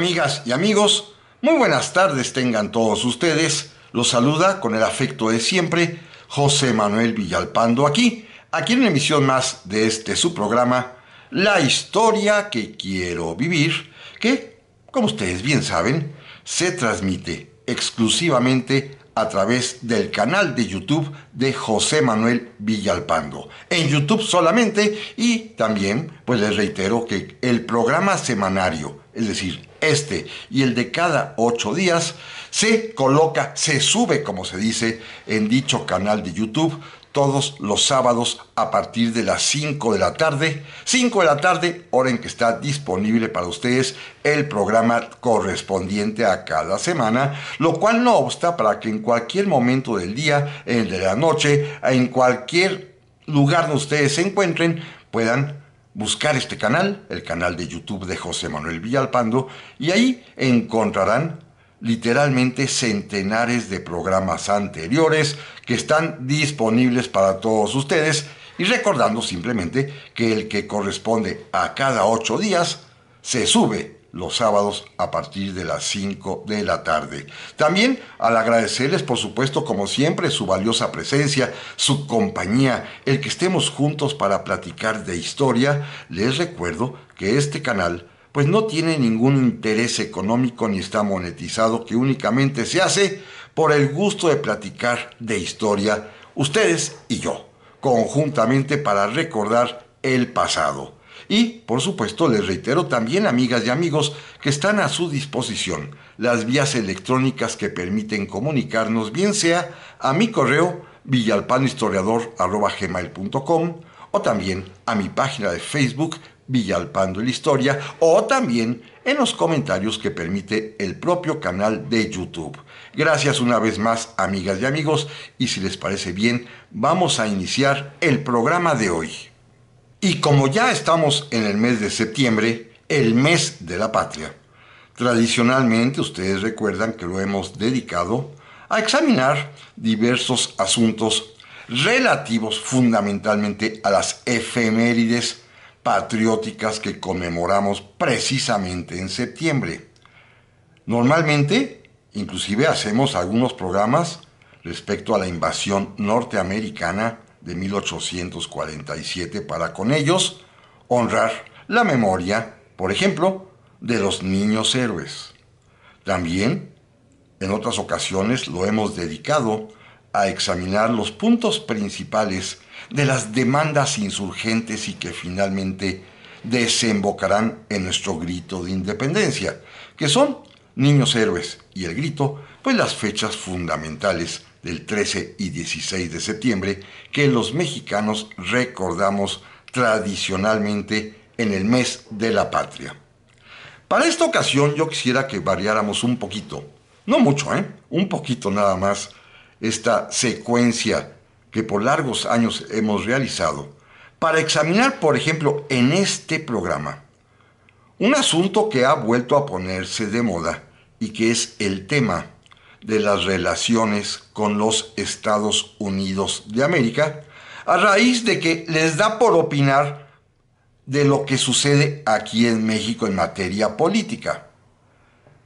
Amigas y amigos, muy buenas tardes tengan todos ustedes. Los saluda con el afecto de siempre José Manuel Villalpando aquí, aquí en una emisión más de este su programa, La historia que quiero vivir, que, como ustedes bien saben, se transmite exclusivamente a través del canal de YouTube de José Manuel Villalpando. En YouTube solamente y también, pues les reitero que el programa semanario, es decir, este y el de cada ocho días, se coloca, se sube, como se dice, en dicho canal de YouTube todos los sábados a partir de las 5 de la tarde. 5 de la tarde, hora en que está disponible para ustedes el programa correspondiente a cada semana, lo cual no obsta para que en cualquier momento del día, en de la noche, en cualquier lugar donde ustedes se encuentren, puedan buscar este canal, el canal de YouTube de José Manuel Villalpando, y ahí encontrarán literalmente centenares de programas anteriores que están disponibles para todos ustedes y recordando simplemente que el que corresponde a cada ocho días se sube los sábados a partir de las 5 de la tarde. También al agradecerles, por supuesto, como siempre, su valiosa presencia, su compañía, el que estemos juntos para platicar de historia, les recuerdo que este canal pues no tiene ningún interés económico ni está monetizado, que únicamente se hace por el gusto de platicar de historia, ustedes y yo, conjuntamente para recordar el pasado. Y, por supuesto, les reitero también, amigas y amigos, que están a su disposición las vías electrónicas que permiten comunicarnos, bien sea a mi correo villalpanohistoriador.com o también a mi página de Facebook Villalpando la Historia o también en los comentarios que permite el propio canal de YouTube. Gracias una vez más amigas y amigos y si les parece bien vamos a iniciar el programa de hoy. Y como ya estamos en el mes de septiembre, el mes de la patria, tradicionalmente ustedes recuerdan que lo hemos dedicado a examinar diversos asuntos relativos fundamentalmente a las efemérides patrióticas que conmemoramos precisamente en septiembre. Normalmente, inclusive hacemos algunos programas respecto a la invasión norteamericana de 1847 para con ellos honrar la memoria, por ejemplo, de los niños héroes. También, en otras ocasiones, lo hemos dedicado a examinar los puntos principales de las demandas insurgentes y que finalmente desembocarán en nuestro grito de independencia, que son Niños Héroes y el grito, pues las fechas fundamentales del 13 y 16 de septiembre que los mexicanos recordamos tradicionalmente en el mes de la patria. Para esta ocasión yo quisiera que variáramos un poquito, no mucho, ¿eh? un poquito nada más, esta secuencia que por largos años hemos realizado, para examinar, por ejemplo, en este programa, un asunto que ha vuelto a ponerse de moda y que es el tema de las relaciones con los Estados Unidos de América, a raíz de que les da por opinar de lo que sucede aquí en México en materia política.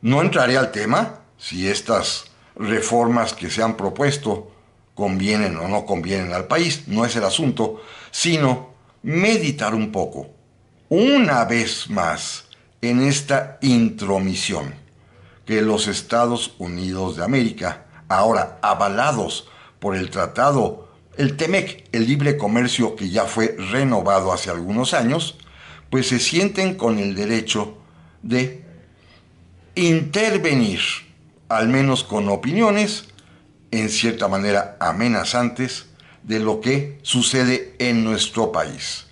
No entraré al tema si estas reformas que se han propuesto convienen o no convienen al país, no es el asunto, sino meditar un poco, una vez más, en esta intromisión que los Estados Unidos de América, ahora avalados por el tratado, el TEMEC, el libre comercio que ya fue renovado hace algunos años, pues se sienten con el derecho de intervenir, al menos con opiniones, en cierta manera amenazantes, de lo que sucede en nuestro país.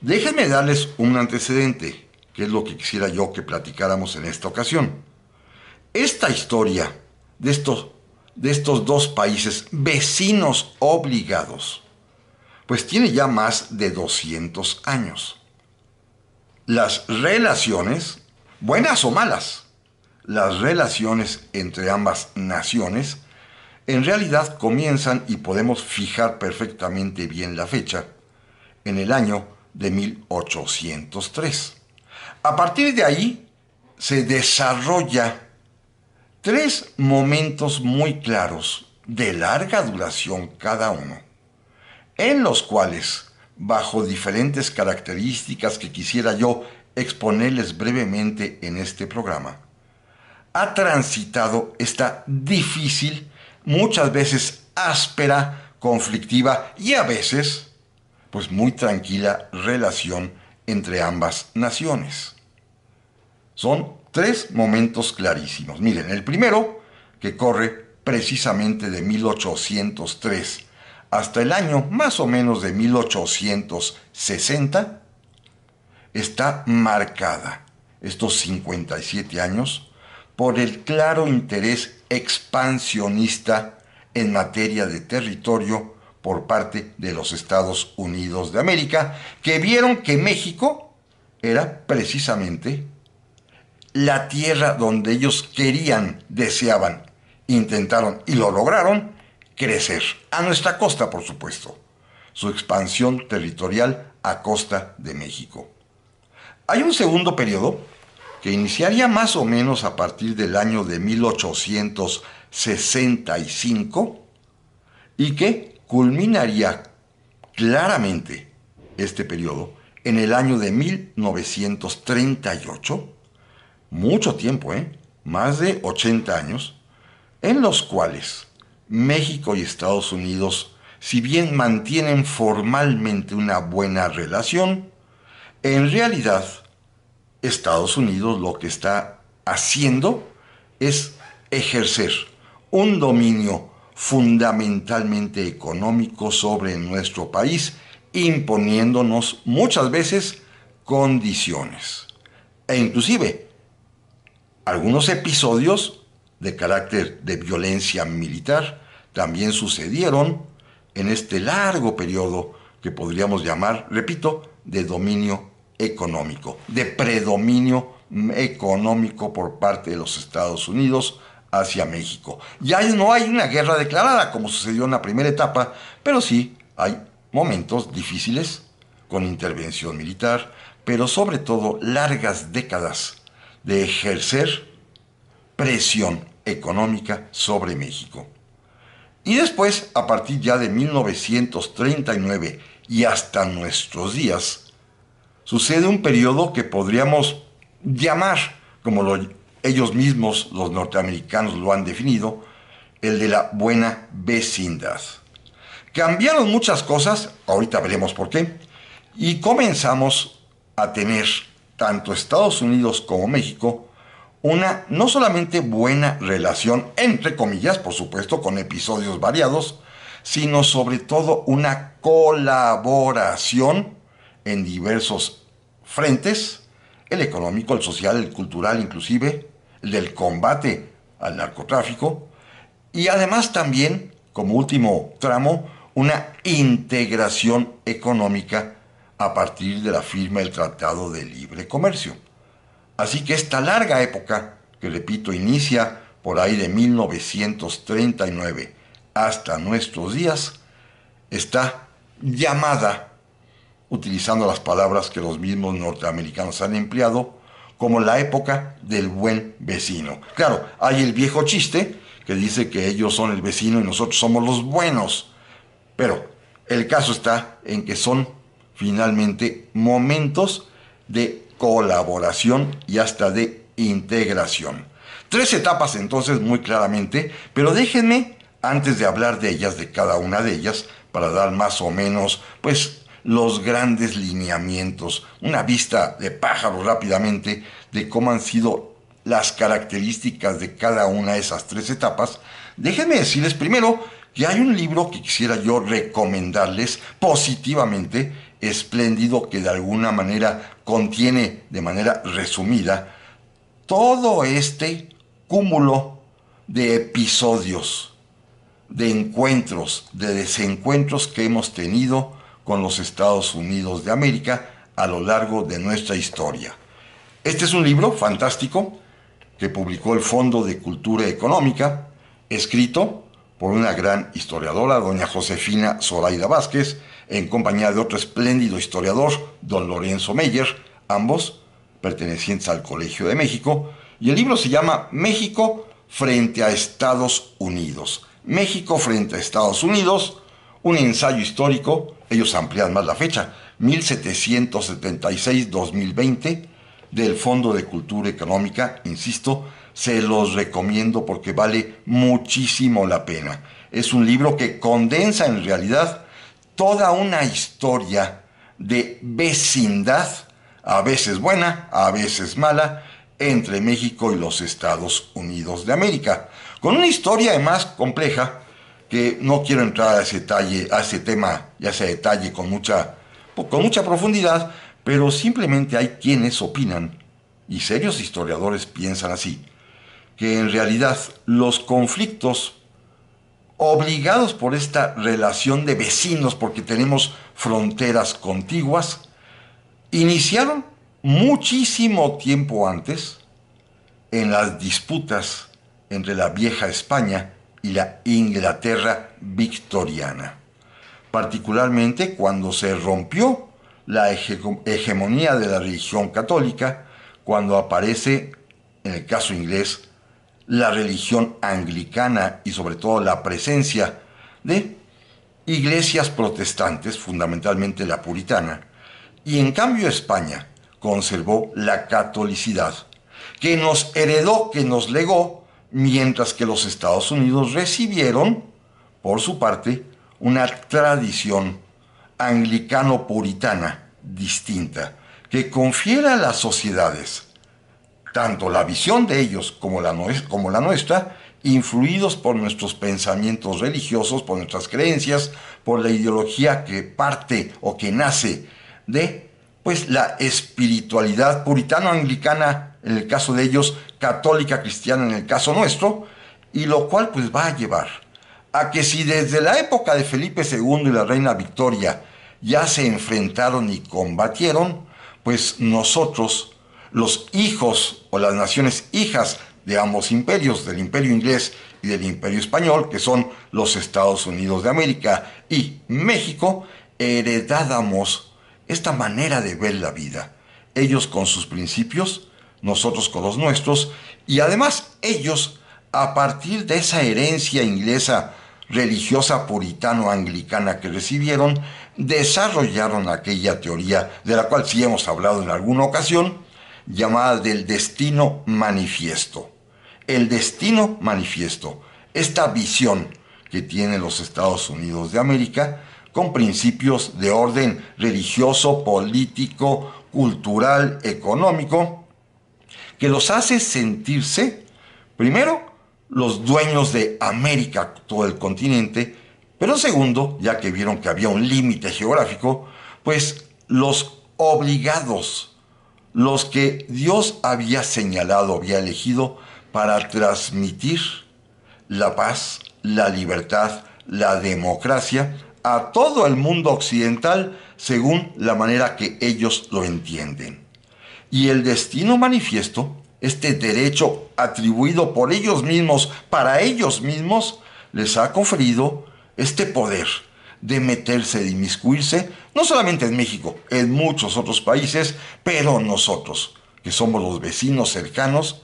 Déjenme darles un antecedente, que es lo que quisiera yo que platicáramos en esta ocasión. Esta historia de estos, de estos dos países vecinos obligados, pues tiene ya más de 200 años. Las relaciones, buenas o malas, las relaciones entre ambas naciones en realidad comienzan y podemos fijar perfectamente bien la fecha en el año de 1803. A partir de ahí se desarrolla tres momentos muy claros de larga duración cada uno, en los cuales, bajo diferentes características que quisiera yo exponerles brevemente en este programa, ha transitado esta difícil, muchas veces áspera, conflictiva y a veces, pues muy tranquila relación entre ambas naciones. Son tres momentos clarísimos. Miren, el primero, que corre precisamente de 1803 hasta el año más o menos de 1860, está marcada estos 57 años por el claro interés expansionista en materia de territorio por parte de los Estados Unidos de América, que vieron que México era precisamente la tierra donde ellos querían, deseaban, intentaron y lo lograron crecer, a nuestra costa por supuesto, su expansión territorial a costa de México. Hay un segundo periodo que iniciaría más o menos a partir del año de 1865 y que culminaría claramente este periodo en el año de 1938 mucho tiempo, ¿eh? más de 80 años, en los cuales México y Estados Unidos, si bien mantienen formalmente una buena relación, en realidad Estados Unidos lo que está haciendo es ejercer un dominio fundamentalmente económico sobre nuestro país, imponiéndonos muchas veces condiciones. E inclusive algunos episodios de carácter de violencia militar también sucedieron en este largo periodo que podríamos llamar, repito, de dominio económico, de predominio económico por parte de los Estados Unidos hacia México. Ya no hay una guerra declarada como sucedió en la primera etapa, pero sí hay momentos difíciles con intervención militar, pero sobre todo largas décadas de ejercer presión económica sobre México. Y después, a partir ya de 1939 y hasta nuestros días, sucede un periodo que podríamos llamar, como ellos mismos, los norteamericanos, lo han definido, el de la buena vecindad. Cambiaron muchas cosas, ahorita veremos por qué, y comenzamos a tener tanto Estados Unidos como México una no solamente buena relación, entre comillas, por supuesto, con episodios variados, sino sobre todo una colaboración en diversos frentes, el económico, el social, el cultural inclusive, el del combate al narcotráfico, y además también, como último tramo, una integración económica a partir de la firma del Tratado de Libre Comercio. Así que esta larga época, que repito, inicia por ahí de 1939 hasta nuestros días, está llamada, utilizando las palabras que los mismos norteamericanos han empleado, como la época del buen vecino. Claro, hay el viejo chiste que dice que ellos son el vecino y nosotros somos los buenos, pero el caso está en que son finalmente momentos de colaboración y hasta de integración. Tres etapas entonces muy claramente, pero déjenme antes de hablar de ellas, de cada una de ellas, para dar más o menos pues los grandes lineamientos, una vista de pájaro rápidamente de cómo han sido las características de cada una de esas tres etapas, déjenme decirles primero que hay un libro que quisiera yo recomendarles positivamente espléndido que de alguna manera contiene de manera resumida todo este cúmulo de episodios, de encuentros, de desencuentros que hemos tenido con los Estados Unidos de América a lo largo de nuestra historia. Este es un libro fantástico que publicó el Fondo de Cultura Económica, escrito por una gran historiadora, doña Josefina Zoraida Vázquez, en compañía de otro espléndido historiador, don Lorenzo Meyer, ambos pertenecientes al Colegio de México, y el libro se llama México frente a Estados Unidos. México frente a Estados Unidos, un ensayo histórico, ellos amplían más la fecha, 1776-2020, del Fondo de Cultura Económica, insisto, se los recomiendo porque vale muchísimo la pena. Es un libro que condensa en realidad toda una historia de vecindad, a veces buena, a veces mala, entre México y los Estados Unidos de América. Con una historia además compleja, que no quiero entrar a ese, detalle, a ese tema ya sea detalle con mucha, con mucha profundidad, pero simplemente hay quienes opinan, y serios historiadores piensan así, que en realidad los conflictos obligados por esta relación de vecinos, porque tenemos fronteras contiguas, iniciaron muchísimo tiempo antes en las disputas entre la vieja España y la Inglaterra victoriana, particularmente cuando se rompió la hegemonía de la religión católica, cuando aparece, en el caso inglés, la religión anglicana y sobre todo la presencia de iglesias protestantes, fundamentalmente la puritana, y en cambio España conservó la catolicidad, que nos heredó, que nos legó, mientras que los Estados Unidos recibieron, por su parte, una tradición anglicano-puritana distinta, que confiere a las sociedades tanto la visión de ellos como la, nuestra, influidos por nuestros pensamientos religiosos, por nuestras creencias, por la ideología que parte o que nace de pues la espiritualidad puritano-anglicana en el caso de ellos, católica cristiana en el caso nuestro, y lo cual pues va a llevar a que si desde la época de Felipe II y la reina Victoria ya se enfrentaron y combatieron, pues nosotros los hijos o las naciones hijas de ambos imperios, del imperio inglés y del imperio español, que son los Estados Unidos de América y México, heredábamos esta manera de ver la vida. Ellos con sus principios, nosotros con los nuestros, y además ellos, a partir de esa herencia inglesa religiosa puritano-anglicana que recibieron, desarrollaron aquella teoría de la cual sí hemos hablado en alguna ocasión, llamada del destino manifiesto. El destino manifiesto, esta visión que tienen los Estados Unidos de América con principios de orden religioso, político, cultural, económico, que los hace sentirse, primero, los dueños de América, todo el continente, pero segundo, ya que vieron que había un límite geográfico, pues los obligados los que Dios había señalado, había elegido para transmitir la paz, la libertad, la democracia a todo el mundo occidental según la manera que ellos lo entienden. Y el destino manifiesto, este derecho atribuido por ellos mismos para ellos mismos, les ha conferido este poder de meterse, de inmiscuirse, no solamente en México, en muchos otros países, pero nosotros, que somos los vecinos cercanos,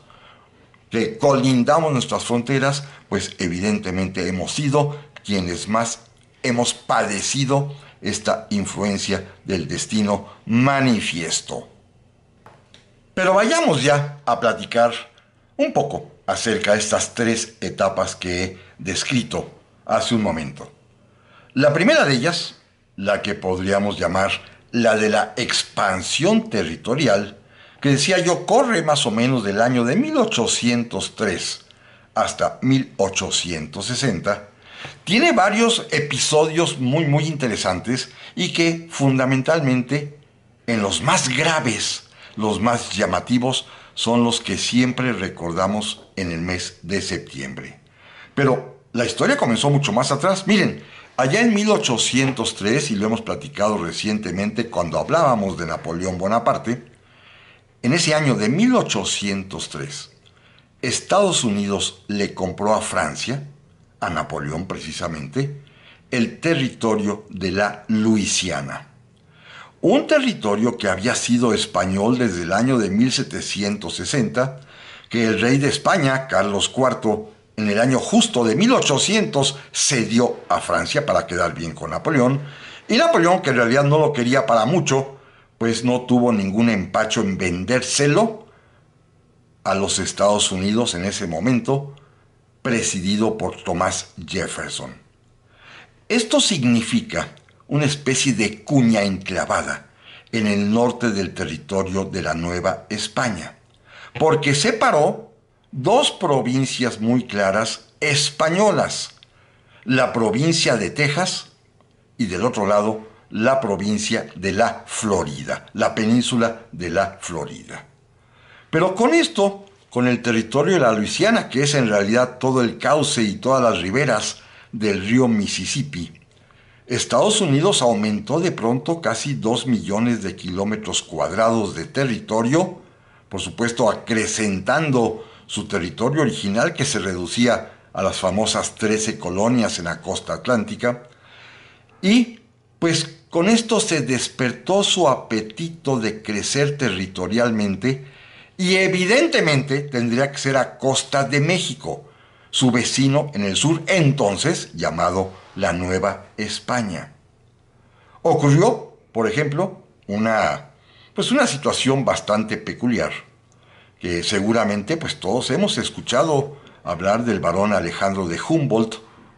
que colindamos nuestras fronteras, pues evidentemente hemos sido quienes más hemos padecido esta influencia del destino manifiesto. Pero vayamos ya a platicar un poco acerca de estas tres etapas que he descrito hace un momento. La primera de ellas, la que podríamos llamar la de la expansión territorial, que decía yo corre más o menos del año de 1803 hasta 1860, tiene varios episodios muy muy interesantes y que fundamentalmente en los más graves, los más llamativos, son los que siempre recordamos en el mes de septiembre. Pero la historia comenzó mucho más atrás. Miren, Allá en 1803, y lo hemos platicado recientemente cuando hablábamos de Napoleón Bonaparte, en ese año de 1803, Estados Unidos le compró a Francia, a Napoleón precisamente, el territorio de la Luisiana. Un territorio que había sido español desde el año de 1760, que el rey de España, Carlos IV, en el año justo de 1800 cedió a Francia para quedar bien con Napoleón. Y Napoleón, que en realidad no lo quería para mucho, pues no tuvo ningún empacho en vendérselo a los Estados Unidos en ese momento, presidido por Thomas Jefferson. Esto significa una especie de cuña enclavada en el norte del territorio de la Nueva España, porque separó dos provincias muy claras españolas, la provincia de Texas y del otro lado la provincia de la Florida, la península de la Florida. Pero con esto, con el territorio de la Luisiana, que es en realidad todo el cauce y todas las riberas del río Mississippi, Estados Unidos aumentó de pronto casi dos millones de kilómetros cuadrados de territorio, por supuesto acrecentando su territorio original que se reducía a las famosas 13 colonias en la costa atlántica, y pues con esto se despertó su apetito de crecer territorialmente y evidentemente tendría que ser a costa de México, su vecino en el sur entonces llamado la Nueva España. Ocurrió, por ejemplo, una pues una situación bastante peculiar que seguramente pues todos hemos escuchado hablar del barón Alejandro de Humboldt,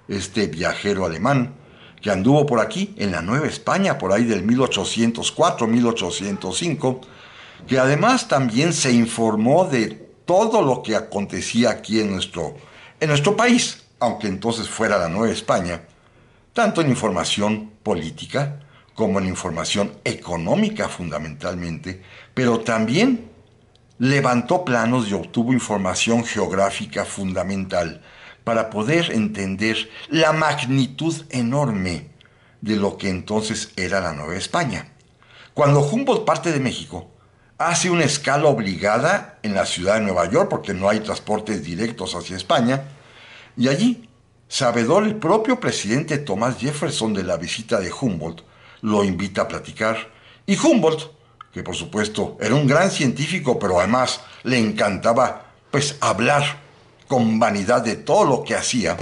este viajero alemán que anduvo por aquí en la Nueva España por ahí del 1804-1805, que además también se informó de todo lo que acontecía aquí en nuestro, en nuestro país, aunque entonces fuera la Nueva España, tanto en información política como en información económica fundamentalmente, pero también levantó planos y obtuvo información geográfica fundamental para poder entender la magnitud enorme de lo que entonces era la Nueva España. Cuando Humboldt parte de México, hace una escala obligada en la ciudad de Nueva York porque no hay transportes directos hacia España, y allí, sabedor el propio presidente Thomas Jefferson de la visita de Humboldt, lo invita a platicar, y Humboldt que por supuesto era un gran científico, pero además le encantaba pues hablar con vanidad de todo lo que hacía,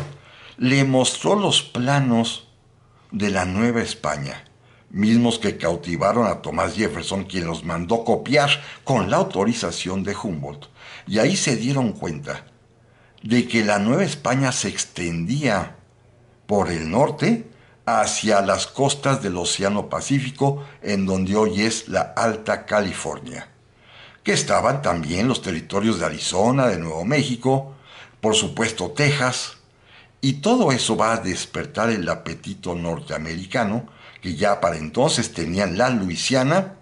le mostró los planos de la Nueva España, mismos que cautivaron a Thomas Jefferson, quien los mandó copiar con la autorización de Humboldt. Y ahí se dieron cuenta de que la Nueva España se extendía por el norte hacia las costas del Océano Pacífico, en donde hoy es la Alta California, que estaban también los territorios de Arizona, de Nuevo México, por supuesto Texas, y todo eso va a despertar el apetito norteamericano, que ya para entonces tenían la Luisiana,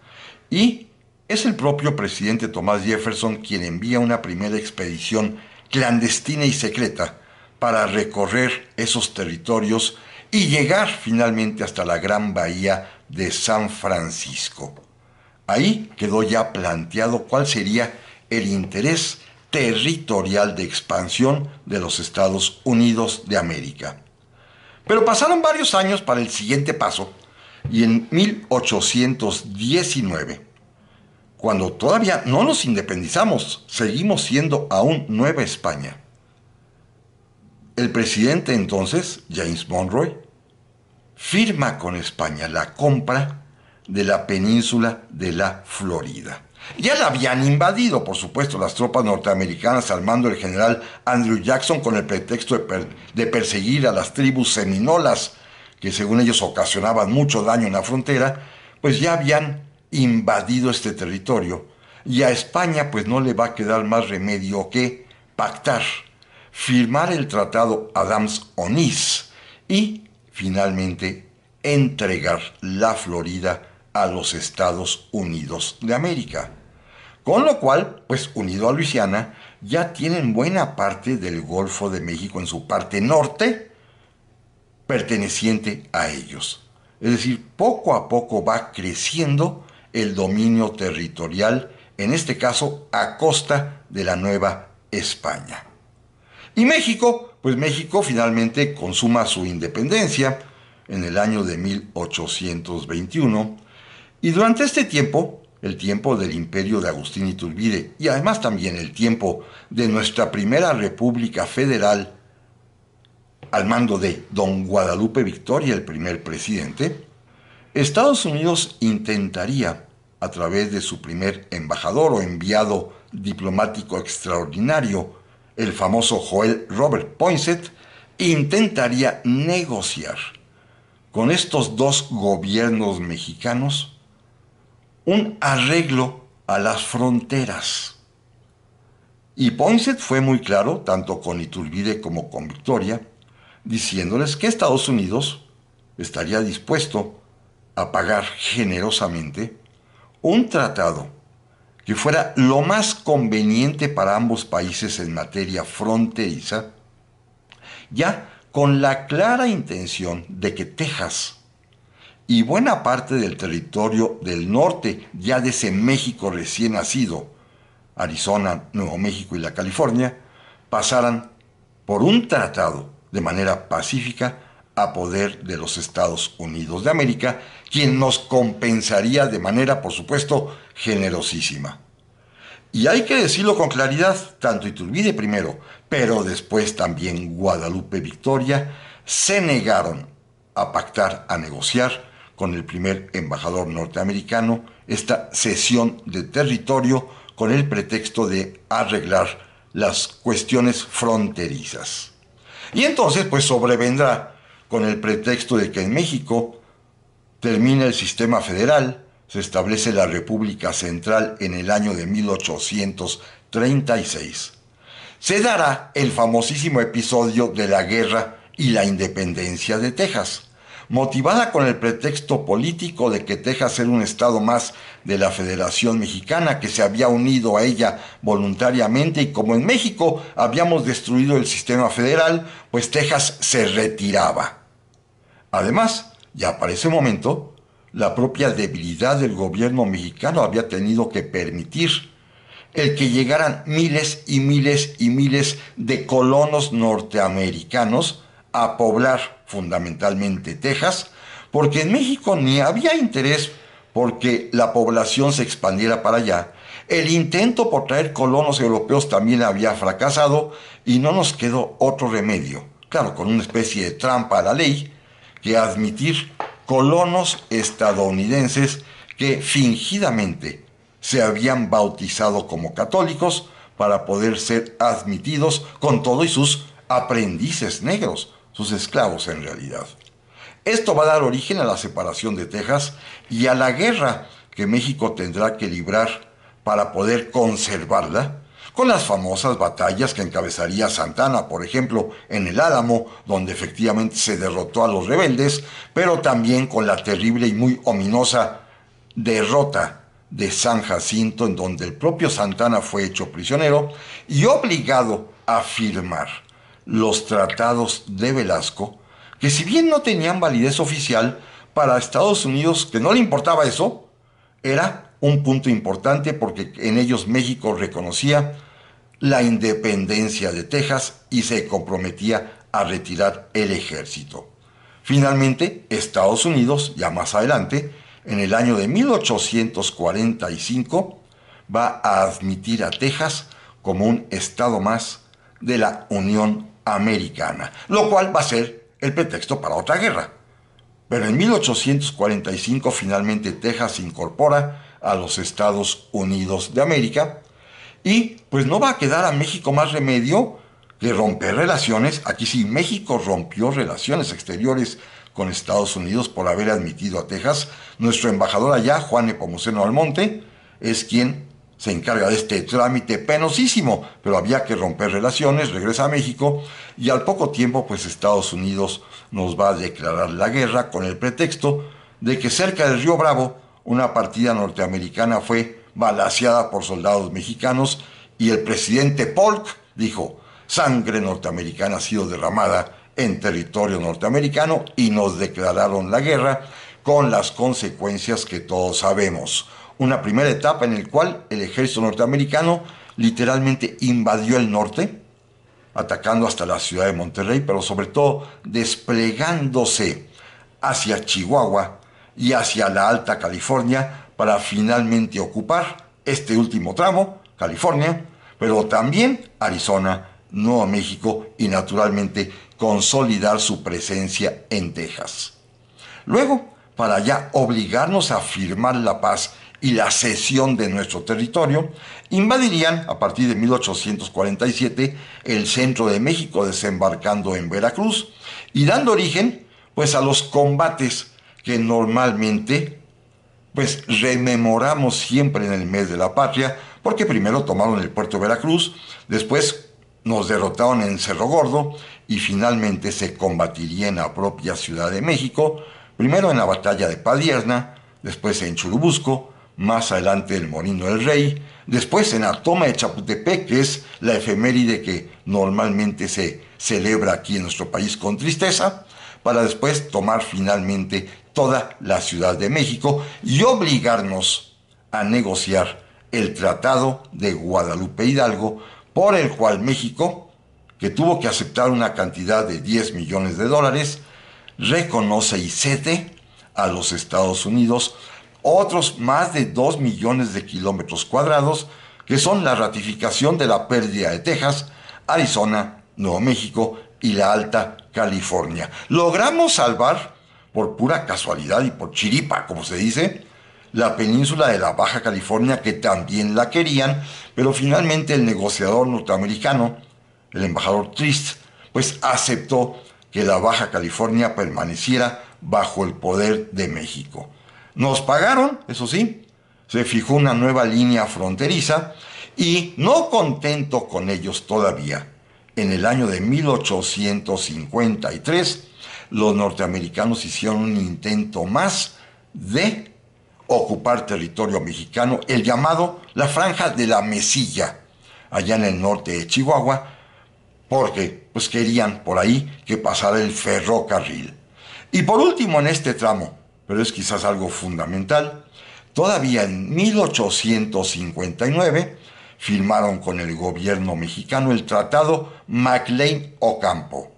y es el propio presidente Thomas Jefferson quien envía una primera expedición clandestina y secreta para recorrer esos territorios y llegar finalmente hasta la gran bahía de San Francisco. Ahí quedó ya planteado cuál sería el interés territorial de expansión de los Estados Unidos de América. Pero pasaron varios años para el siguiente paso y en 1819, cuando todavía no nos independizamos, seguimos siendo aún Nueva España el presidente entonces, James Monroy, firma con España la compra de la península de la Florida. Ya la habían invadido, por supuesto, las tropas norteamericanas al mando del general Andrew Jackson con el pretexto de, de perseguir a las tribus seminolas, que según ellos ocasionaban mucho daño en la frontera, pues ya habían invadido este territorio. Y a España pues no le va a quedar más remedio que pactar firmar el tratado Adams-Onís y, finalmente, entregar la Florida a los Estados Unidos de América. Con lo cual, pues unido a Luisiana, ya tienen buena parte del Golfo de México en su parte norte perteneciente a ellos. Es decir, poco a poco va creciendo el dominio territorial, en este caso a costa de la Nueva España. Y México, pues México finalmente consuma su independencia en el año de 1821. Y durante este tiempo, el tiempo del imperio de Agustín Iturbide y además también el tiempo de nuestra primera república federal al mando de don Guadalupe Victoria, el primer presidente, Estados Unidos intentaría, a través de su primer embajador o enviado diplomático extraordinario, el famoso Joel Robert Poinsett, intentaría negociar con estos dos gobiernos mexicanos un arreglo a las fronteras. Y Poinsett fue muy claro, tanto con Iturbide como con Victoria, diciéndoles que Estados Unidos estaría dispuesto a pagar generosamente un tratado que fuera lo más conveniente para ambos países en materia fronteriza, ya con la clara intención de que Texas y buena parte del territorio del norte, ya de ese México recién nacido, Arizona, Nuevo México y la California, pasaran por un tratado de manera pacífica a poder de los Estados Unidos de América, quien nos compensaría de manera, por supuesto, generosísima. Y hay que decirlo con claridad, tanto Iturbide primero, pero después también Guadalupe Victoria, se negaron a pactar, a negociar con el primer embajador norteamericano esta cesión de territorio con el pretexto de arreglar las cuestiones fronterizas. Y entonces, pues sobrevendrá con el pretexto de que en México termina el sistema federal, se establece la República Central en el año de 1836. Se dará el famosísimo episodio de la guerra y la independencia de Texas, motivada con el pretexto político de que Texas era un estado más de la Federación Mexicana que se había unido a ella voluntariamente y como en México habíamos destruido el sistema federal, pues Texas se retiraba. Además, ya para ese momento, la propia debilidad del gobierno mexicano había tenido que permitir el que llegaran miles y miles y miles de colonos norteamericanos a poblar fundamentalmente Texas, porque en México ni había interés porque la población se expandiera para allá. El intento por traer colonos europeos también había fracasado y no nos quedó otro remedio, claro, con una especie de trampa a la ley, que admitir colonos estadounidenses que fingidamente se habían bautizado como católicos para poder ser admitidos con todos y sus aprendices negros, sus esclavos en realidad. Esto va a dar origen a la separación de Texas y a la guerra que México tendrá que librar para poder conservarla con las famosas batallas que encabezaría Santana, por ejemplo, en el Álamo, donde efectivamente se derrotó a los rebeldes, pero también con la terrible y muy ominosa derrota de San Jacinto, en donde el propio Santana fue hecho prisionero y obligado a firmar los tratados de Velasco, que si bien no tenían validez oficial, para Estados Unidos, que no le importaba eso, era un punto importante porque en ellos México reconocía la independencia de Texas y se comprometía a retirar el ejército. Finalmente, Estados Unidos, ya más adelante, en el año de 1845, va a admitir a Texas como un estado más de la Unión Americana, lo cual va a ser el pretexto para otra guerra. Pero en 1845 finalmente Texas incorpora a los Estados Unidos de América y pues no va a quedar a México más remedio que romper relaciones. Aquí sí, México rompió relaciones exteriores con Estados Unidos por haber admitido a Texas. Nuestro embajador allá, Juan Epomuceno Almonte, es quien se encarga de este trámite penosísimo, pero había que romper relaciones, regresa a México y al poco tiempo pues Estados Unidos nos va a declarar la guerra con el pretexto de que cerca del río Bravo una partida norteamericana fue balaceada por soldados mexicanos y el presidente Polk dijo, sangre norteamericana ha sido derramada en territorio norteamericano y nos declararon la guerra con las consecuencias que todos sabemos. Una primera etapa en la cual el ejército norteamericano literalmente invadió el norte, atacando hasta la ciudad de Monterrey, pero sobre todo desplegándose hacia Chihuahua y hacia la Alta California para finalmente ocupar este último tramo, California, pero también Arizona, Nuevo México y naturalmente consolidar su presencia en Texas. Luego, para ya obligarnos a firmar la paz y la cesión de nuestro territorio, invadirían a partir de 1847 el centro de México desembarcando en Veracruz y dando origen pues a los combates que normalmente pues rememoramos siempre en el mes de la patria, porque primero tomaron el puerto de Veracruz, después nos derrotaron en Cerro Gordo y finalmente se combatiría en la propia Ciudad de México, primero en la batalla de Padierna, después en Churubusco, más adelante el Morino del Rey, después en la toma de Chapultepec, que es la efeméride que normalmente se celebra aquí en nuestro país con tristeza, para después tomar finalmente toda la Ciudad de México y obligarnos a negociar el Tratado de Guadalupe Hidalgo, por el cual México, que tuvo que aceptar una cantidad de 10 millones de dólares, reconoce y cede a los Estados Unidos otros más de 2 millones de kilómetros cuadrados, que son la ratificación de la pérdida de Texas, Arizona, Nuevo México y la Alta California. Logramos salvar por pura casualidad y por chiripa, como se dice, la península de la Baja California que también la querían, pero finalmente el negociador norteamericano, el embajador Trist, pues aceptó que la Baja California permaneciera bajo el poder de México. Nos pagaron, eso sí, se fijó una nueva línea fronteriza y no contento con ellos todavía, en el año de 1853, los norteamericanos hicieron un intento más de ocupar territorio mexicano, el llamado la Franja de la Mesilla, allá en el norte de Chihuahua, porque pues querían por ahí que pasara el ferrocarril. Y por último en este tramo, pero es quizás algo fundamental, todavía en 1859 firmaron con el gobierno mexicano el tratado mclean Ocampo.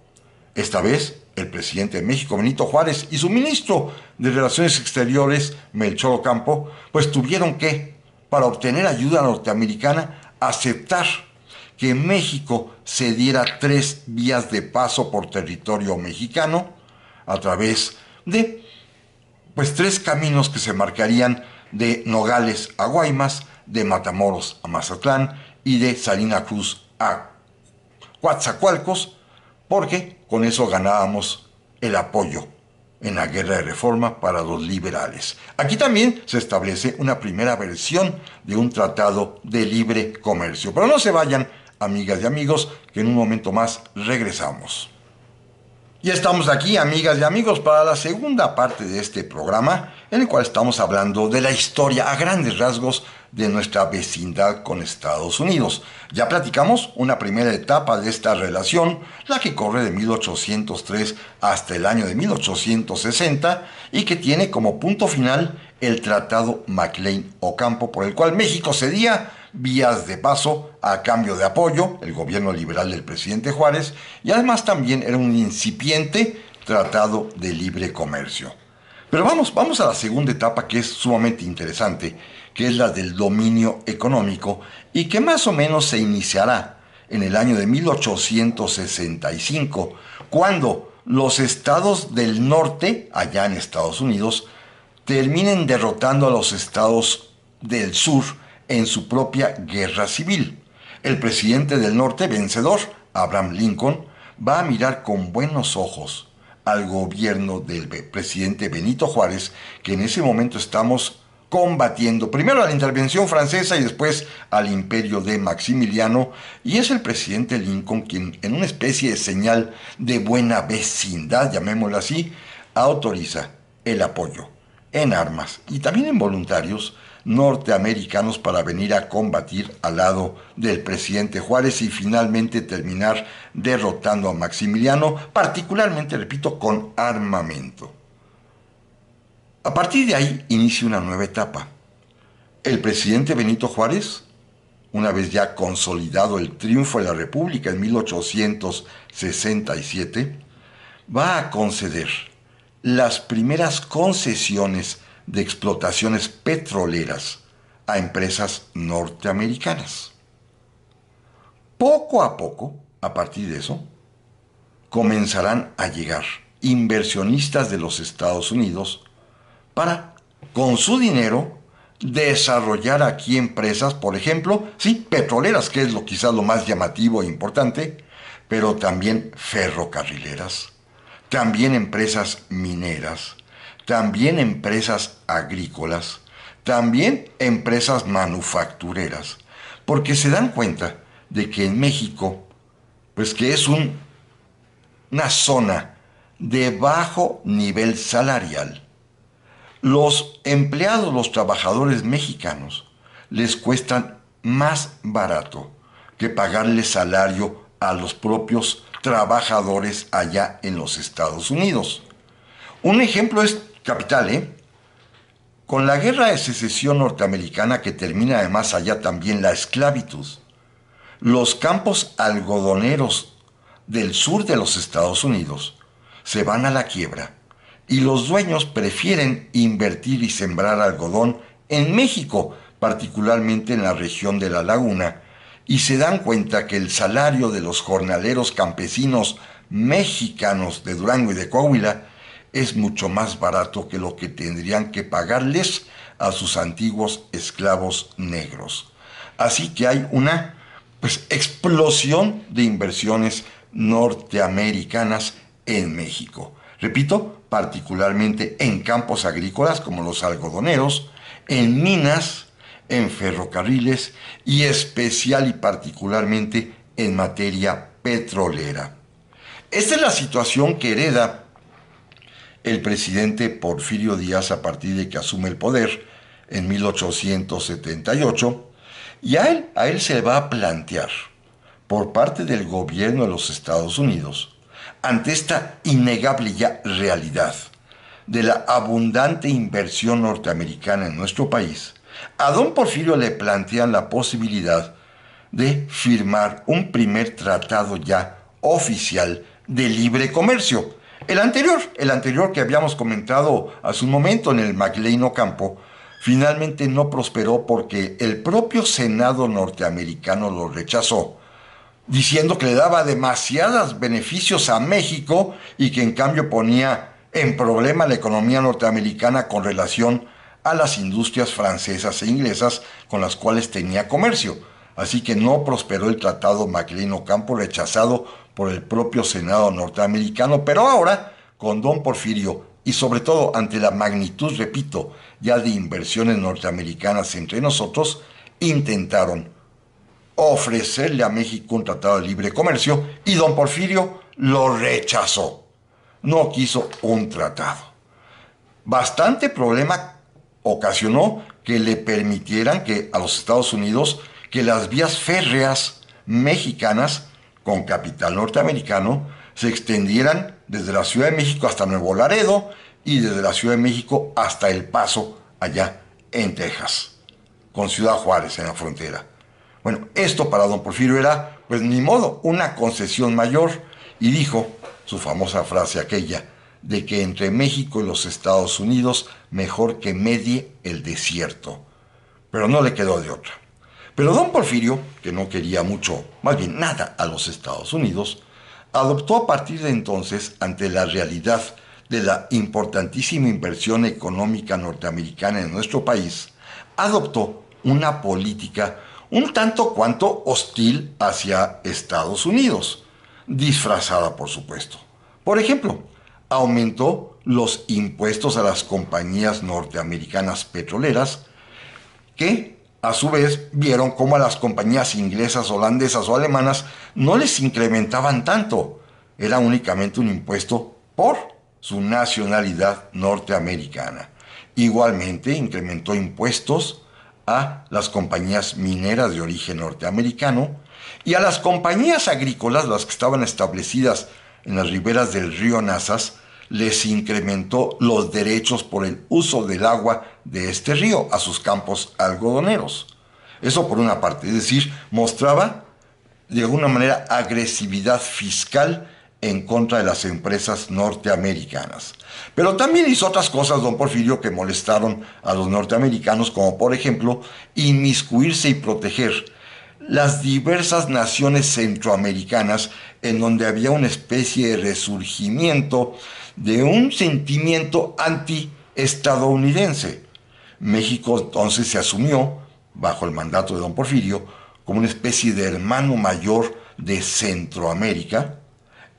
Esta vez el presidente de México, Benito Juárez, y su ministro de Relaciones Exteriores, Melchor Ocampo, pues tuvieron que, para obtener ayuda norteamericana, aceptar que México se diera tres vías de paso por territorio mexicano a través de pues tres caminos que se marcarían de Nogales a Guaymas, de Matamoros a Mazatlán y de Salina Cruz a Coatzacoalcos porque con eso ganábamos el apoyo en la guerra de reforma para los liberales. Aquí también se establece una primera versión de un tratado de libre comercio. Pero no se vayan, amigas y amigos, que en un momento más regresamos. Y estamos aquí, amigas y amigos, para la segunda parte de este programa, en el cual estamos hablando de la historia a grandes rasgos de nuestra vecindad con Estados Unidos. Ya platicamos una primera etapa de esta relación, la que corre de 1803 hasta el año de 1860 y que tiene como punto final el Tratado o Ocampo, por el cual México cedía vías de paso a cambio de apoyo, el gobierno liberal del presidente Juárez, y además también era un incipiente tratado de libre comercio. Pero vamos, vamos a la segunda etapa que es sumamente interesante, que es la del dominio económico y que más o menos se iniciará en el año de 1865, cuando los estados del norte, allá en Estados Unidos, terminen derrotando a los estados del sur, en su propia guerra civil. El presidente del norte vencedor, Abraham Lincoln, va a mirar con buenos ojos al gobierno del presidente Benito Juárez, que en ese momento estamos combatiendo primero a la intervención francesa y después al imperio de Maximiliano, y es el presidente Lincoln quien, en una especie de señal de buena vecindad, llamémoslo así, autoriza el apoyo en armas y también en voluntarios norteamericanos para venir a combatir al lado del presidente Juárez y finalmente terminar derrotando a Maximiliano, particularmente, repito, con armamento. A partir de ahí inicia una nueva etapa. El presidente Benito Juárez, una vez ya consolidado el triunfo de la República en 1867, va a conceder las primeras concesiones de explotaciones petroleras a empresas norteamericanas. Poco a poco, a partir de eso, comenzarán a llegar inversionistas de los Estados Unidos para, con su dinero, desarrollar aquí empresas, por ejemplo, sí, petroleras, que es lo quizás lo más llamativo e importante, pero también ferrocarrileras, también empresas mineras, también empresas agrícolas, también empresas manufactureras, porque se dan cuenta de que en México, pues que es una zona de bajo nivel salarial, los empleados, los trabajadores mexicanos, les cuestan más barato que pagarle salario a los propios trabajadores allá en los Estados Unidos. Un ejemplo es Capital, ¿eh? Con la guerra de secesión norteamericana que termina además allá también la esclavitud, los campos algodoneros del sur de los Estados Unidos se van a la quiebra y los dueños prefieren invertir y sembrar algodón en México, particularmente en la región de la laguna, y se dan cuenta que el salario de los jornaleros campesinos mexicanos de Durango y de Coahuila es mucho más barato que lo que tendrían que pagarles a sus antiguos esclavos negros. Así que hay una pues, explosión de inversiones norteamericanas en México. Repito, particularmente en campos agrícolas como los algodoneros, en minas, en ferrocarriles y especial y particularmente en materia petrolera. Esta es la situación que hereda el presidente Porfirio Díaz a partir de que asume el poder en 1878, y a él, a él se va a plantear por parte del gobierno de los Estados Unidos ante esta innegable ya realidad de la abundante inversión norteamericana en nuestro país, a don Porfirio le plantean la posibilidad de firmar un primer tratado ya oficial de libre comercio, el anterior, el anterior que habíamos comentado hace un momento en el McLean Campo, finalmente no prosperó porque el propio Senado norteamericano lo rechazó, diciendo que le daba demasiados beneficios a México y que en cambio ponía en problema la economía norteamericana con relación a las industrias francesas e inglesas con las cuales tenía comercio. Así que no prosperó el tratado McLean Ocampo rechazado por el propio Senado norteamericano, pero ahora con don Porfirio y sobre todo ante la magnitud, repito, ya de inversiones norteamericanas entre nosotros, intentaron ofrecerle a México un tratado de libre comercio y don Porfirio lo rechazó. No quiso un tratado. Bastante problema ocasionó que le permitieran que a los Estados Unidos que las vías férreas mexicanas con capital norteamericano se extendieran desde la Ciudad de México hasta Nuevo Laredo y desde la Ciudad de México hasta El Paso, allá en Texas, con Ciudad Juárez en la frontera. Bueno, esto para don Porfirio era, pues ni modo, una concesión mayor y dijo su famosa frase aquella de que entre México y los Estados Unidos mejor que medie el desierto. Pero no le quedó de otra. Pero don Porfirio, que no quería mucho, más bien nada, a los Estados Unidos, adoptó a partir de entonces, ante la realidad de la importantísima inversión económica norteamericana en nuestro país, adoptó una política un tanto cuanto hostil hacia Estados Unidos, disfrazada por supuesto. Por ejemplo, aumentó los impuestos a las compañías norteamericanas petroleras que a su vez, vieron cómo a las compañías inglesas, holandesas o alemanas no les incrementaban tanto. Era únicamente un impuesto por su nacionalidad norteamericana. Igualmente, incrementó impuestos a las compañías mineras de origen norteamericano y a las compañías agrícolas, las que estaban establecidas en las riberas del río Nazas, les incrementó los derechos por el uso del agua de este río a sus campos algodoneros. Eso por una parte, es decir, mostraba de alguna manera agresividad fiscal en contra de las empresas norteamericanas. Pero también hizo otras cosas, don Porfirio, que molestaron a los norteamericanos, como por ejemplo inmiscuirse y proteger las diversas naciones centroamericanas en donde había una especie de resurgimiento de un sentimiento anti-estadounidense. México entonces se asumió, bajo el mandato de don Porfirio, como una especie de hermano mayor de Centroamérica,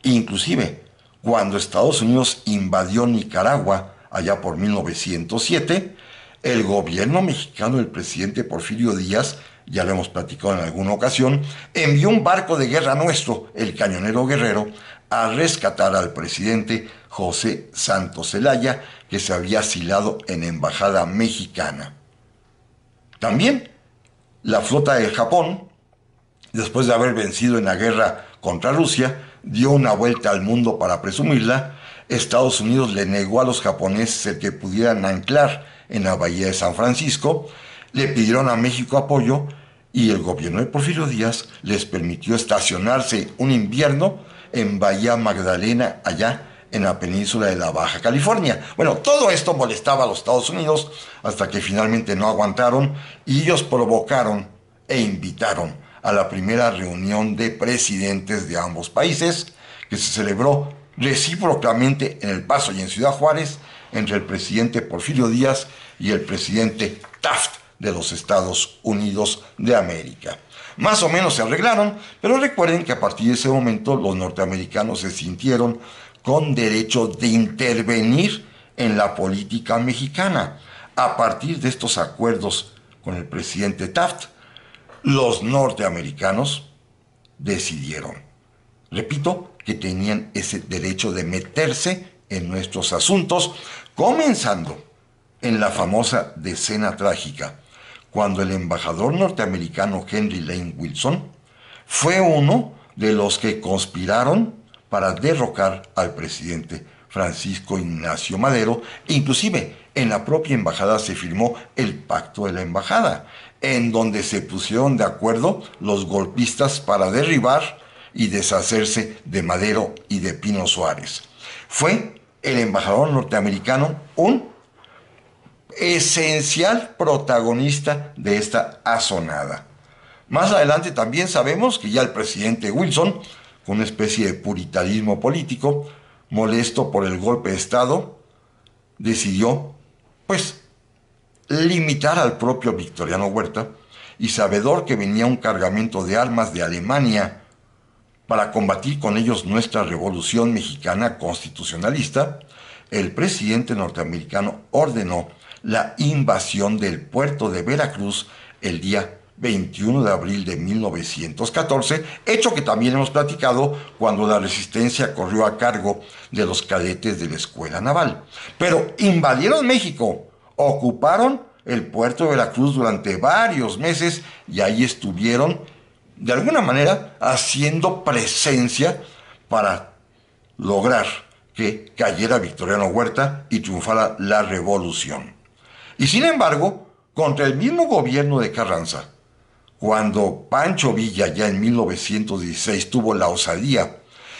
inclusive cuando Estados Unidos invadió Nicaragua allá por 1907, el gobierno mexicano del presidente Porfirio Díaz, ya lo hemos platicado en alguna ocasión, envió un barco de guerra nuestro, el cañonero guerrero, a rescatar al presidente José Santos Celaya, que se había asilado en Embajada Mexicana. También la flota de Japón, después de haber vencido en la guerra contra Rusia, dio una vuelta al mundo para presumirla, Estados Unidos le negó a los japoneses el que pudieran anclar en la bahía de San Francisco, le pidieron a México apoyo y el gobierno de Porfirio Díaz les permitió estacionarse un invierno en Bahía Magdalena, allá en la península de la Baja California. Bueno, todo esto molestaba a los Estados Unidos hasta que finalmente no aguantaron y ellos provocaron e invitaron a la primera reunión de presidentes de ambos países que se celebró recíprocamente en El Paso y en Ciudad Juárez entre el presidente Porfirio Díaz y el presidente Taft de los Estados Unidos de América. Más o menos se arreglaron, pero recuerden que a partir de ese momento los norteamericanos se sintieron con derecho de intervenir en la política mexicana a partir de estos acuerdos con el presidente Taft. Los norteamericanos decidieron, repito, que tenían ese derecho de meterse en nuestros asuntos, comenzando en la famosa decena trágica, cuando el embajador norteamericano Henry Lane Wilson fue uno de los que conspiraron para derrocar al presidente Francisco Ignacio Madero. E inclusive en la propia embajada se firmó el pacto de la embajada, en donde se pusieron de acuerdo los golpistas para derribar y deshacerse de Madero y de Pino Suárez. Fue el embajador norteamericano un esencial protagonista de esta azonada. Más adelante también sabemos que ya el presidente Wilson una especie de puritanismo político, molesto por el golpe de Estado, decidió, pues, limitar al propio Victoriano Huerta y sabedor que venía un cargamento de armas de Alemania para combatir con ellos nuestra revolución mexicana constitucionalista, el presidente norteamericano ordenó la invasión del puerto de Veracruz el día 21 de abril de 1914, hecho que también hemos platicado cuando la resistencia corrió a cargo de los cadetes de la Escuela Naval. Pero invadieron México, ocuparon el puerto de Veracruz durante varios meses y ahí estuvieron, de alguna manera, haciendo presencia para lograr que cayera Victoriano Huerta y triunfara la revolución. Y sin embargo, contra el mismo gobierno de Carranza, cuando Pancho Villa ya en 1916 tuvo la osadía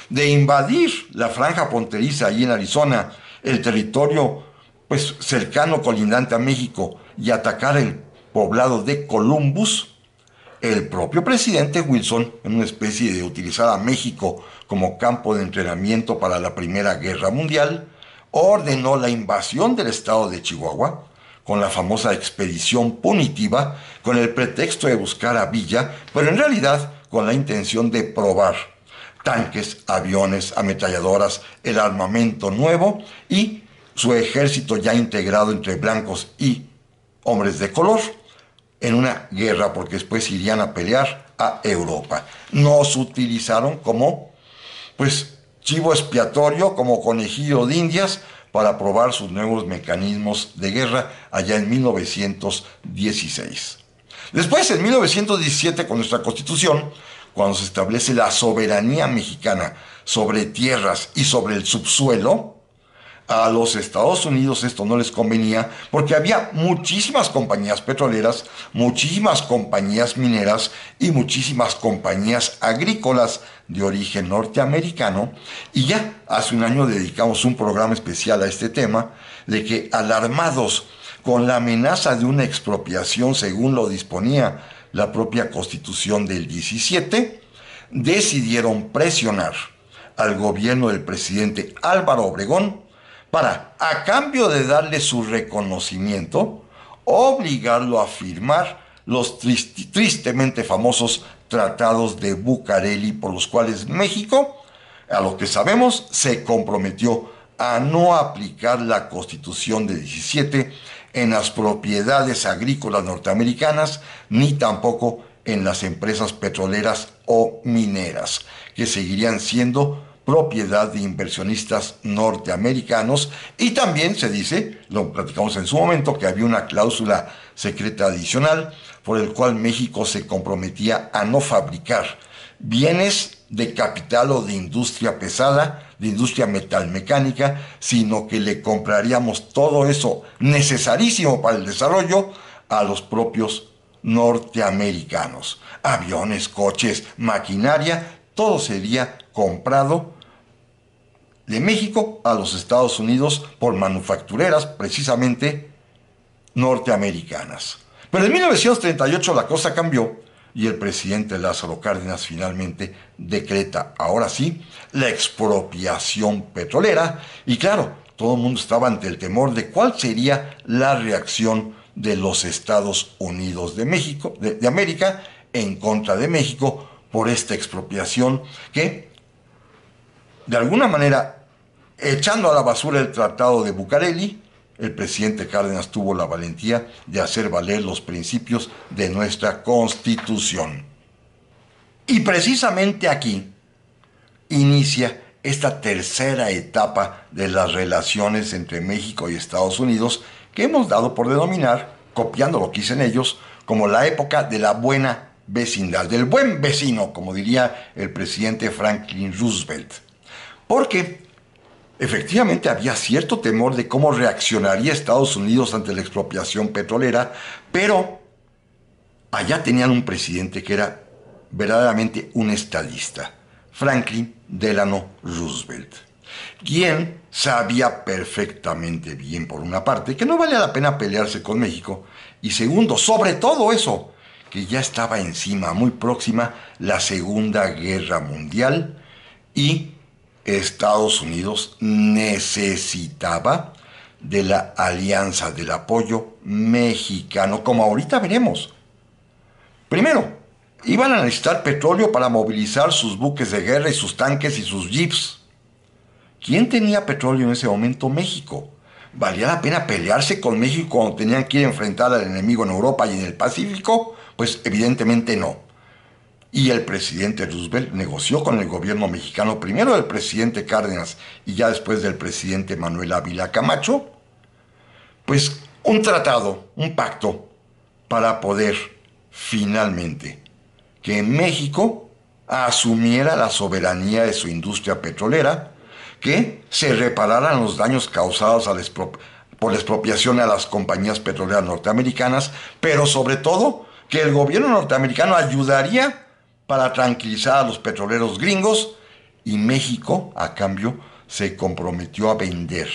de invadir la franja ponteriza allí en Arizona, el territorio pues cercano colindante a México y atacar el poblado de Columbus, el propio presidente Wilson, en una especie de utilizar a México como campo de entrenamiento para la Primera Guerra Mundial, ordenó la invasión del estado de Chihuahua, con la famosa expedición punitiva, con el pretexto de buscar a Villa, pero en realidad con la intención de probar tanques, aviones, ametralladoras, el armamento nuevo y su ejército ya integrado entre blancos y hombres de color en una guerra porque después irían a pelear a Europa. Nos utilizaron como pues chivo expiatorio, como conejillo de indias para probar sus nuevos mecanismos de guerra allá en 1916. Después, en 1917, con nuestra constitución, cuando se establece la soberanía mexicana sobre tierras y sobre el subsuelo, a los Estados Unidos esto no les convenía porque había muchísimas compañías petroleras, muchísimas compañías mineras y muchísimas compañías agrícolas de origen norteamericano. Y ya hace un año dedicamos un programa especial a este tema de que alarmados con la amenaza de una expropiación según lo disponía la propia constitución del 17, decidieron presionar al gobierno del presidente Álvaro Obregón para, a cambio de darle su reconocimiento, obligarlo a firmar los tristemente famosos tratados de Bucareli, por los cuales México, a lo que sabemos, se comprometió a no aplicar la Constitución de 17 en las propiedades agrícolas norteamericanas, ni tampoco en las empresas petroleras o mineras, que seguirían siendo propiedad de inversionistas norteamericanos y también se dice, lo platicamos en su momento, que había una cláusula secreta adicional por el cual México se comprometía a no fabricar bienes de capital o de industria pesada, de industria metalmecánica, sino que le compraríamos todo eso necesarísimo para el desarrollo a los propios norteamericanos. Aviones, coches, maquinaria, todo sería comprado de México a los Estados Unidos por manufactureras precisamente norteamericanas. Pero en 1938 la cosa cambió y el presidente Lázaro Cárdenas finalmente decreta, ahora sí, la expropiación petrolera y claro, todo el mundo estaba ante el temor de cuál sería la reacción de los Estados Unidos de México, de, América, en contra de México por esta expropiación que de alguna manera Echando a la basura el Tratado de Bucareli, el presidente Cárdenas tuvo la valentía de hacer valer los principios de nuestra Constitución. Y precisamente aquí inicia esta tercera etapa de las relaciones entre México y Estados Unidos que hemos dado por denominar, copiando lo que dicen ellos, como la época de la buena vecindad, del buen vecino, como diría el presidente Franklin Roosevelt. Porque Efectivamente había cierto temor de cómo reaccionaría Estados Unidos ante la expropiación petrolera, pero allá tenían un presidente que era verdaderamente un estadista, Franklin Delano Roosevelt, quien sabía perfectamente bien, por una parte, que no valía la pena pelearse con México, y segundo, sobre todo eso, que ya estaba encima, muy próxima, la Segunda Guerra Mundial y Estados Unidos necesitaba de la alianza, del apoyo mexicano, como ahorita veremos. Primero, iban a necesitar petróleo para movilizar sus buques de guerra y sus tanques y sus jeeps. ¿Quién tenía petróleo en ese momento? México. ¿Valía la pena pelearse con México cuando tenían que ir enfrentar al enemigo en Europa y en el Pacífico? Pues evidentemente no. Y el presidente Roosevelt negoció con el gobierno mexicano, primero del presidente Cárdenas y ya después del presidente Manuel Ávila Camacho, pues un tratado, un pacto, para poder finalmente que México asumiera la soberanía de su industria petrolera, que se repararan los daños causados por la expropiación a las compañías petroleras norteamericanas, pero sobre todo que el gobierno norteamericano ayudaría para tranquilizar a los petroleros gringos y México, a cambio, se comprometió a vender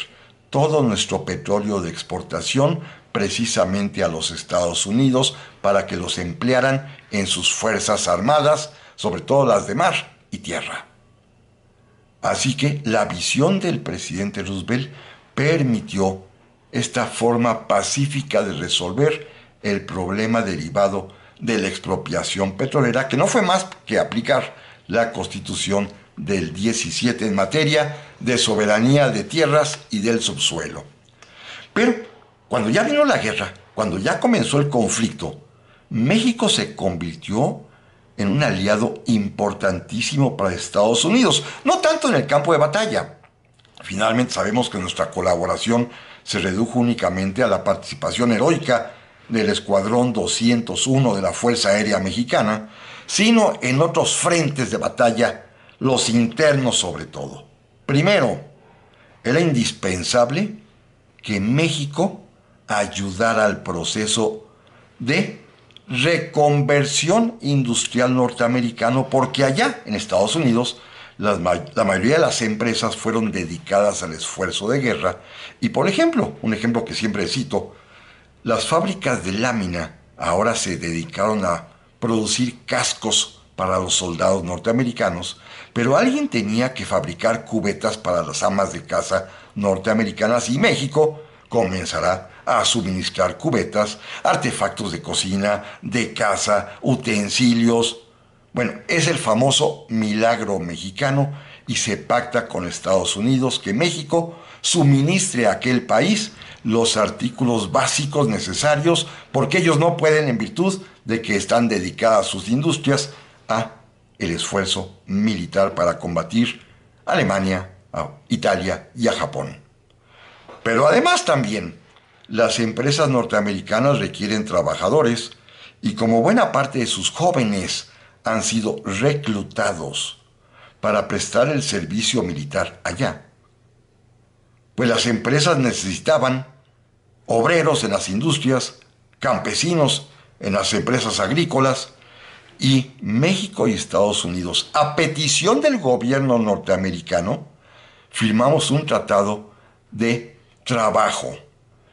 todo nuestro petróleo de exportación precisamente a los Estados Unidos para que los emplearan en sus fuerzas armadas, sobre todo las de mar y tierra. Así que la visión del presidente Roosevelt permitió esta forma pacífica de resolver el problema derivado de la expropiación petrolera, que no fue más que aplicar la constitución del 17 en materia de soberanía de tierras y del subsuelo. Pero cuando ya vino la guerra, cuando ya comenzó el conflicto, México se convirtió en un aliado importantísimo para Estados Unidos, no tanto en el campo de batalla. Finalmente sabemos que nuestra colaboración se redujo únicamente a la participación heroica del Escuadrón 201 de la Fuerza Aérea Mexicana, sino en otros frentes de batalla, los internos sobre todo. Primero, era indispensable que México ayudara al proceso de reconversión industrial norteamericano, porque allá, en Estados Unidos, la, mayoría de las empresas fueron dedicadas al esfuerzo de guerra. Y por ejemplo, un ejemplo que siempre cito, las fábricas de lámina ahora se dedicaron a producir cascos para los soldados norteamericanos, pero alguien tenía que fabricar cubetas para las amas de casa norteamericanas y México comenzará a suministrar cubetas, artefactos de cocina, de casa, utensilios. Bueno, es el famoso milagro mexicano y se pacta con Estados Unidos que México suministre a aquel país los artículos básicos necesarios, porque ellos no pueden en virtud de que están dedicadas sus industrias a el esfuerzo militar para combatir a Alemania, a Italia y a Japón. Pero además también las empresas norteamericanas requieren trabajadores y como buena parte de sus jóvenes han sido reclutados para prestar el servicio militar allá, pues las empresas necesitaban obreros en las industrias, campesinos en las empresas agrícolas y México y Estados Unidos, a petición del gobierno norteamericano, firmamos un tratado de trabajo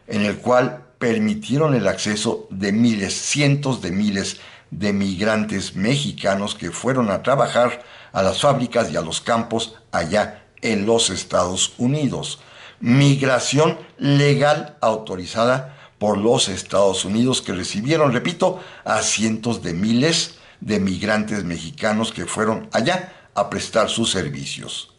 en el cual permitieron el acceso de miles, cientos de miles de migrantes mexicanos que fueron a trabajar a las fábricas y a los campos allá en los Estados Unidos migración legal autorizada por los Estados Unidos que recibieron, repito, a cientos de miles de migrantes mexicanos que fueron allá a prestar sus servicios.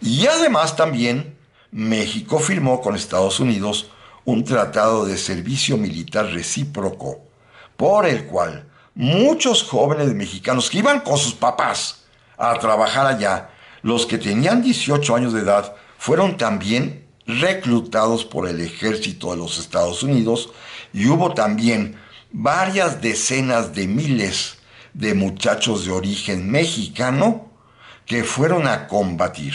Y además también México firmó con Estados Unidos un tratado de servicio militar recíproco, por el cual muchos jóvenes mexicanos que iban con sus papás a trabajar allá, los que tenían 18 años de edad, fueron también reclutados por el ejército de los Estados Unidos y hubo también varias decenas de miles de muchachos de origen mexicano que fueron a combatir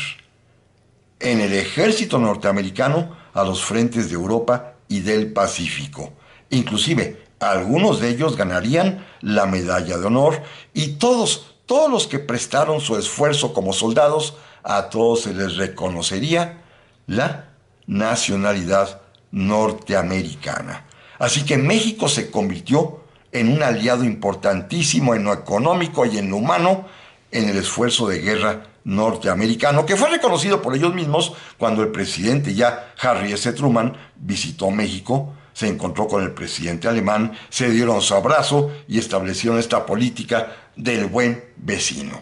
en el ejército norteamericano a los frentes de Europa y del Pacífico. Inclusive, algunos de ellos ganarían la medalla de honor y todos, todos los que prestaron su esfuerzo como soldados, a todos se les reconocería la nacionalidad norteamericana. Así que México se convirtió en un aliado importantísimo en lo económico y en lo humano en el esfuerzo de guerra norteamericano, que fue reconocido por ellos mismos cuando el presidente ya Harry S. Truman visitó México, se encontró con el presidente alemán, se dieron su abrazo y establecieron esta política del buen vecino.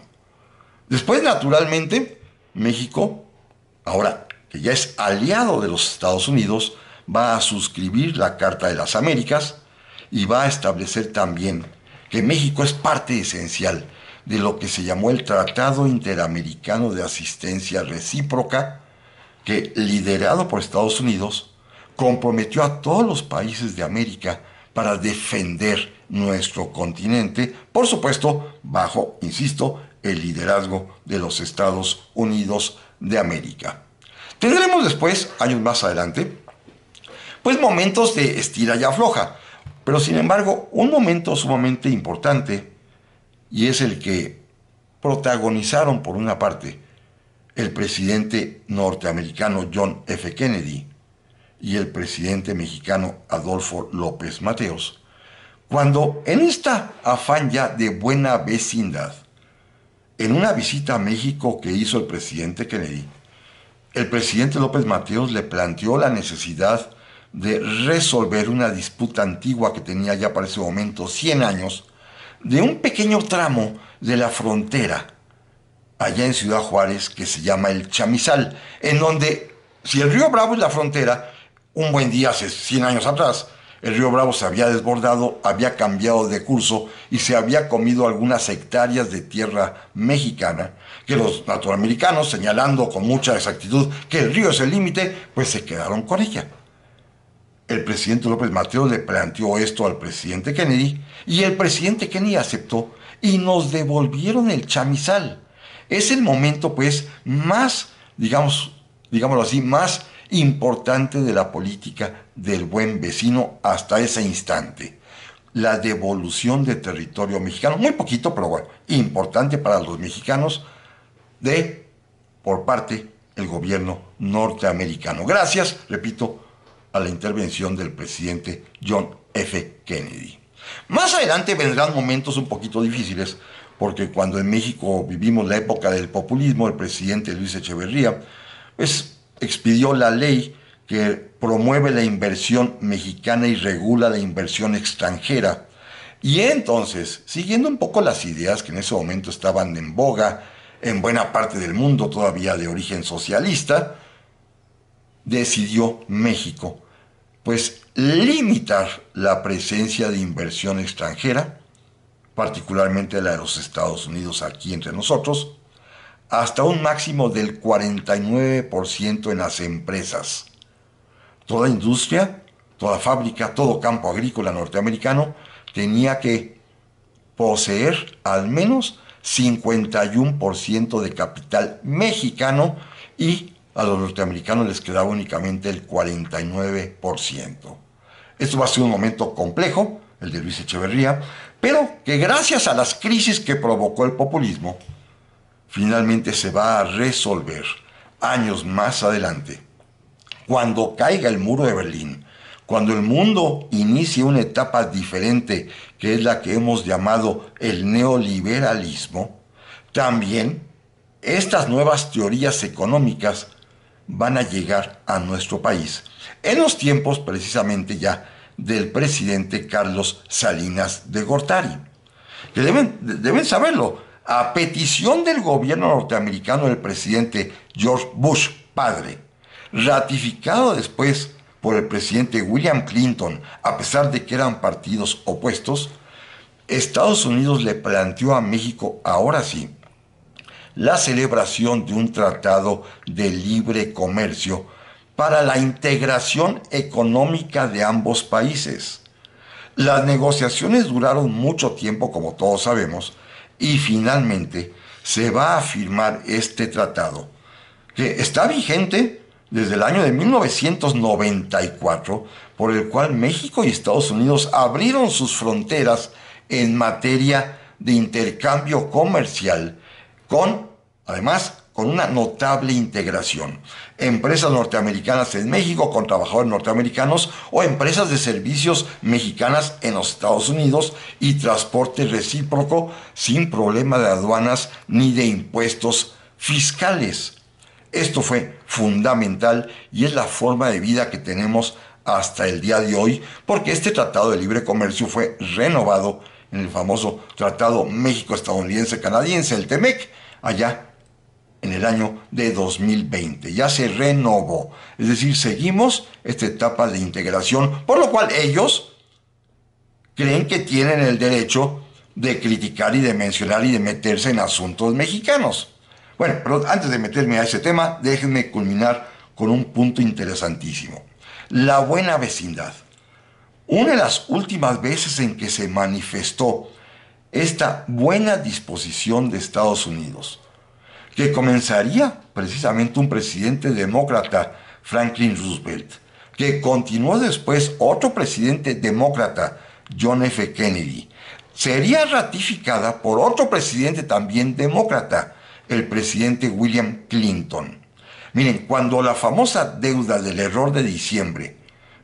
Después, naturalmente, México, ahora que ya es aliado de los Estados Unidos, va a suscribir la Carta de las Américas y va a establecer también que México es parte esencial de lo que se llamó el Tratado Interamericano de Asistencia Recíproca, que, liderado por Estados Unidos, comprometió a todos los países de América para defender nuestro continente, por supuesto, bajo, insisto, el liderazgo de los Estados Unidos de América. Tendremos después, años más adelante, pues momentos de estira y afloja, pero sin embargo un momento sumamente importante y es el que protagonizaron por una parte el presidente norteamericano John F. Kennedy y el presidente mexicano Adolfo López Mateos, cuando en esta afán ya de buena vecindad, en una visita a México que hizo el presidente Kennedy, el presidente López Mateos le planteó la necesidad de resolver una disputa antigua que tenía ya para ese momento 100 años, de un pequeño tramo de la frontera allá en Ciudad Juárez que se llama el Chamizal, en donde si el río Bravo es la frontera, un buen día hace 100 años atrás, el río Bravo se había desbordado, había cambiado de curso y se había comido algunas hectáreas de tierra mexicana que los naturamericanos, señalando con mucha exactitud que el río es el límite, pues se quedaron con ella. El presidente López Mateo le planteó esto al presidente Kennedy y el presidente Kennedy aceptó y nos devolvieron el chamizal. Es el momento pues más, digamos, digámoslo así, más importante de la política del buen vecino hasta ese instante. La devolución de territorio mexicano, muy poquito, pero bueno, importante para los mexicanos de, por parte del gobierno norteamericano. Gracias, repito, a la intervención del presidente John F. Kennedy. Más adelante vendrán momentos un poquito difíciles, porque cuando en México vivimos la época del populismo, el presidente Luis Echeverría, pues expidió la ley que promueve la inversión mexicana y regula la inversión extranjera. Y entonces, siguiendo un poco las ideas que en ese momento estaban en boga, en buena parte del mundo todavía de origen socialista, decidió México pues limitar la presencia de inversión extranjera, particularmente la de los Estados Unidos aquí entre nosotros, hasta un máximo del 49% en las empresas. Toda industria, toda fábrica, todo campo agrícola norteamericano tenía que poseer al menos 51% de capital mexicano y a los norteamericanos les quedaba únicamente el 49%. Esto va a ser un momento complejo, el de Luis Echeverría, pero que gracias a las crisis que provocó el populismo, finalmente se va a resolver años más adelante. Cuando caiga el muro de Berlín cuando el mundo inicia una etapa diferente, que es la que hemos llamado el neoliberalismo, también estas nuevas teorías económicas van a llegar a nuestro país, en los tiempos precisamente ya del presidente Carlos Salinas de Gortari. Que deben, deben saberlo, a petición del gobierno norteamericano del presidente George Bush, padre, ratificado después por el presidente William Clinton, a pesar de que eran partidos opuestos, Estados Unidos le planteó a México, ahora sí, la celebración de un tratado de libre comercio para la integración económica de ambos países. Las negociaciones duraron mucho tiempo, como todos sabemos, y finalmente se va a firmar este tratado, que está vigente desde el año de 1994, por el cual México y Estados Unidos abrieron sus fronteras en materia de intercambio comercial con, además, con una notable integración. Empresas norteamericanas en México con trabajadores norteamericanos o empresas de servicios mexicanas en los Estados Unidos y transporte recíproco sin problema de aduanas ni de impuestos fiscales. Esto fue fundamental y es la forma de vida que tenemos hasta el día de hoy, porque este Tratado de Libre Comercio fue renovado en el famoso Tratado México-Estadounidense-Canadiense, el TEMEC, allá en el año de 2020. Ya se renovó. Es decir, seguimos esta etapa de integración, por lo cual ellos creen que tienen el derecho de criticar y de mencionar y de meterse en asuntos mexicanos. Bueno, pero antes de meterme a ese tema, déjenme culminar con un punto interesantísimo. La buena vecindad. Una de las últimas veces en que se manifestó esta buena disposición de Estados Unidos, que comenzaría precisamente un presidente demócrata, Franklin Roosevelt, que continuó después otro presidente demócrata, John F. Kennedy, sería ratificada por otro presidente también demócrata, el presidente William Clinton. Miren, cuando la famosa deuda del error de diciembre,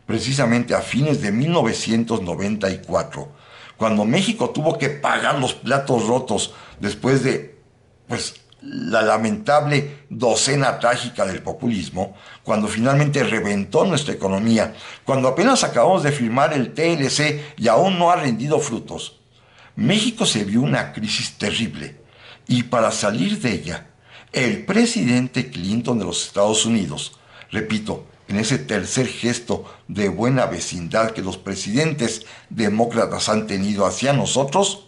precisamente a fines de 1994, cuando México tuvo que pagar los platos rotos después de pues la lamentable docena trágica del populismo, cuando finalmente reventó nuestra economía, cuando apenas acabamos de firmar el TLC y aún no ha rendido frutos, México se vio una crisis terrible y para salir de ella, el presidente Clinton de los Estados Unidos, repito, en ese tercer gesto de buena vecindad que los presidentes demócratas han tenido hacia nosotros,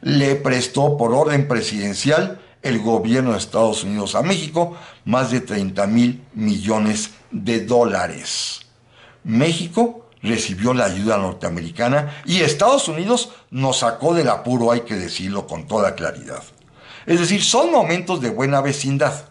le prestó por orden presidencial el gobierno de Estados Unidos a México más de 30 mil millones de dólares. México recibió la ayuda norteamericana y Estados Unidos nos sacó del apuro, hay que decirlo con toda claridad. Es decir, son momentos de buena vecindad.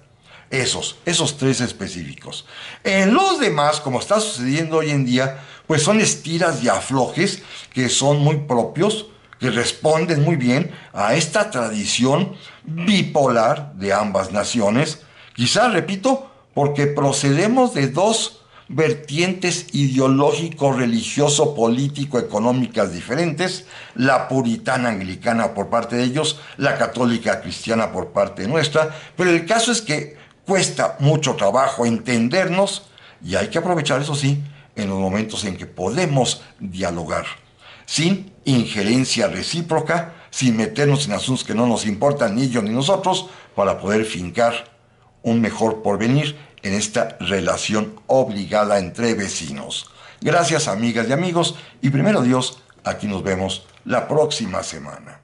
Esos, esos tres específicos. En los demás, como está sucediendo hoy en día, pues son estiras y aflojes que son muy propios, que responden muy bien a esta tradición bipolar de ambas naciones. Quizás, repito, porque procedemos de dos vertientes ideológico, religioso, político, económicas diferentes, la puritana anglicana por parte de ellos, la católica cristiana por parte nuestra, pero el caso es que cuesta mucho trabajo entendernos y hay que aprovechar eso sí en los momentos en que podemos dialogar, sin injerencia recíproca, sin meternos en asuntos que no nos importan ni ellos ni nosotros, para poder fincar un mejor porvenir en esta relación obligada entre vecinos. Gracias amigas y amigos y primero Dios, aquí nos vemos la próxima semana.